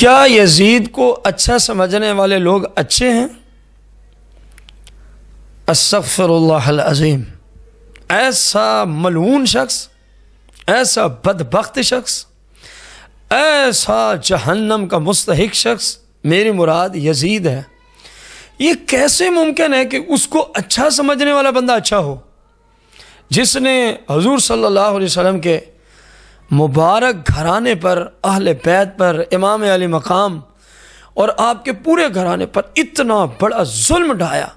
क्या यजीद को अच्छा समझने वाले लोग अच्छे हैं असफ़रल्लाज़ीम ऐसा मलून शख्स ऐसा बदबخت शख्स ऐसा जहन्नम का मुस्तक शख्स मेरी मुराद यजीद है ये कैसे मुमकिन है कि उसको अच्छा समझने वाला बंदा अच्छा हो जिसने हजूर सल्लल्लाहु अलैहि वसल्लम के मुबारक घराने पर अहल पैद पर इमाम अली मकाम और आपके पूरे घराने पर इतना बड़ा जुल्म ढाया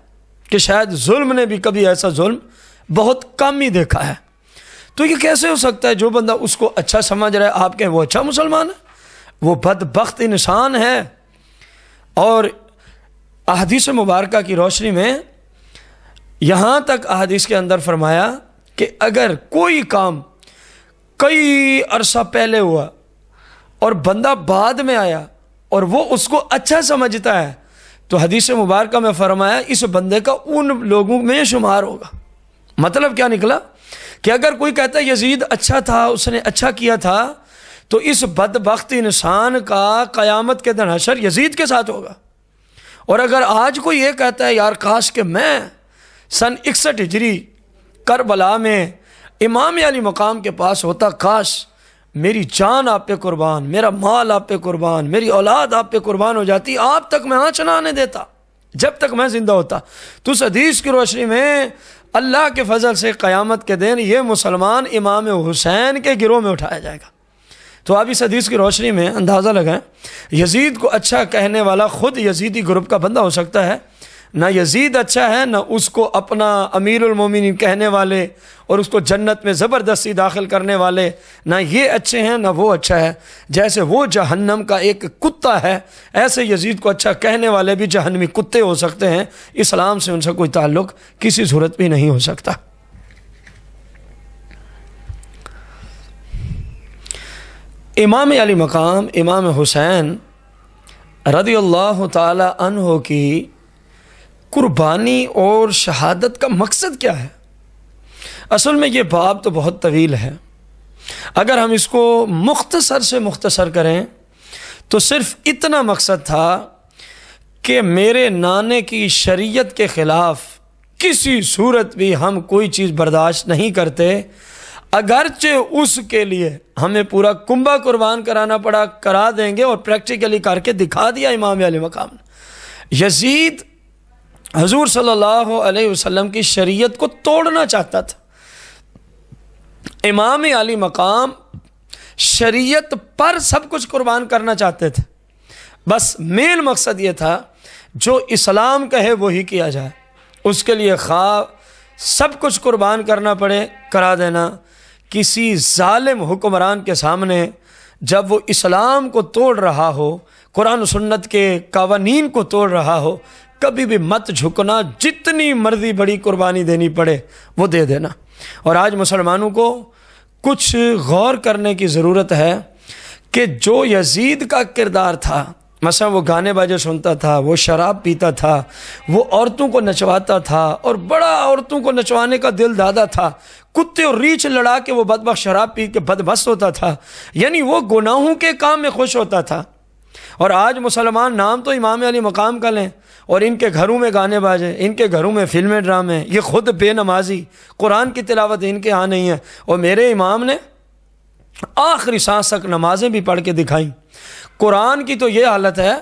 कि शायद जुल्म ने भी कभी ऐसा जुल्म बहुत कम ही देखा है तो ये कैसे हो सकता है जो बंदा उसको अच्छा समझ रहा है आपके वो अच्छा मुसलमान है वो बदबخت इंसान है और अहदीस मुबारक की रोशनी में यहाँ तक अहदीस के अंदर फरमाया कि अगर कोई काम कई अरसा पहले हुआ और बंदा बाद में आया और वो उसको अच्छा समझता है तो हदीस मुबारक में फरमाया इस बंदे का उन लोगों में शुमार होगा मतलब क्या निकला कि अगर कोई कहता है यजीद अच्छा था उसने अच्छा किया था तो इस बदबख्त इंसान का क़यामत के दिन हशर यजीद के साथ होगा और अगर आज कोई ये कहता है यार काश के मैं सन इकसठ हिजरी करबला में इमाम अली मकाम के पास होता काश मेरी जान आप पे कुर्बान मेरा माल आप पे कुर्बान मेरी औलाद आप पे कुर्बान हो जाती आप तक मैं आँच ना आने देता जब तक मैं ज़िंदा होता तो उस हदीस की रोशनी में अल्लाह के फजल से क़यामत के दिन ये मुसलमान इमाम हुसैन के गिरोह में उठाया जाएगा तो आप इस हदीस की रोशनी में अंदाज़ा लगाएं यजीद को अच्छा कहने वाला ख़ुद यजीदी ग्रुप का बंदा हो सकता है ना यजीद अच्छा है ना उसको अपना अमीरमिन कहने वाले और उसको जन्नत में ज़बरदस्ती दाखिल करने वाले ना ये अच्छे हैं ना वो अच्छा है जैसे वो जहन्नम का एक कुत्ता है ऐसे यजीद को अच्छा कहने वाले भी जहन्नमी कुत्ते हो सकते हैं इस्लाम से उनसे कोई ताल्लुक़ किसी सूरत भी नहीं हो सकता इमाम अली मकाम इमाम हुसैन रदी अल्लाह तन की कुर्बानी और शहादत का मकसद क्या है असल में ये बाब तो बहुत तवील है अगर हम इसको मुख्तसर से मुख्तसर करें तो सिर्फ इतना मकसद था कि मेरे नाने की शरीयत के ख़िलाफ़ किसी सूरत भी हम कोई चीज़ बर्दाश्त नहीं करते अगरचे उसके लिए हमें पूरा कुंभा कुर्बान कराना पड़ा करा देंगे और प्रैक्टिकली करके दिखा दिया इमाम अली मकाम यजीद हजूर सल्लाम की शरीय को तोड़ना चाहता था इमाम अली मकाम शरीयत पर सब कुछ कुर्बान करना चाहते थे बस मेन मकसद ये था जो इस्लाम कहे वही किया जाए उसके लिए ख्वाब सब कुछ कुर्बान करना पड़े करा देना किसी ालिम हुक्मरान के सामने जब वो इस्लाम को तोड़ रहा हो कुरान सुन्नत के कवानीन को तोड़ रहा हो कभी भी मत झुकना जितनी मर्जी बड़ी कुर्बानी देनी पड़े वो दे देना और आज मुसलमानों को कुछ गौर करने की ज़रूरत है कि जो यजीद का किरदार था मसा वो गाने बाजे सुनता था वो शराब पीता था वो औरतों को नचवाता था और बड़ा औरतों को नचवाने का दिल दादा था कुत्ते और रीछ लड़ा के वो बदबक शराब पी के बदबस होता था यानी वो गुनाहों के काम में खुश होता था और आज मुसलमान नाम तो इमाम अली मकाम का लें और इनके घरों में गाने बाजे इनके घरों में फिल्में ड्रामे ये खुद बेनमाजी कुरान की तिलावत इनके यहाँ नहीं है और मेरे इमाम ने आखिरी सांस तक नमाजें भी पढ़ के दिखाई कुरान की तो ये हालत है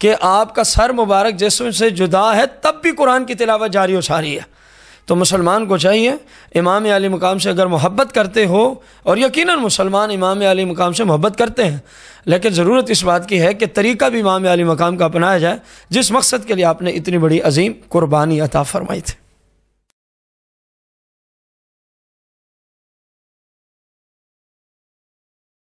कि आपका सर मुबारक जिसम से जुदा है तब भी कुरान की तिलावत जारी उछारी है तो मुसलमान को चाहिए इमाम आली मकाम से अगर मोहब्बत करते हो और यकीनन मुसलमान इमाम आली मकाम से मोहब्बत करते हैं लेकिन ज़रूरत इस बात की है कि तरीका भी इमाम आली मकाम का अपनाया जाए जिस मकसद के लिए आपने इतनी बड़ी अजीम कुर्बानी अता फरमाई थी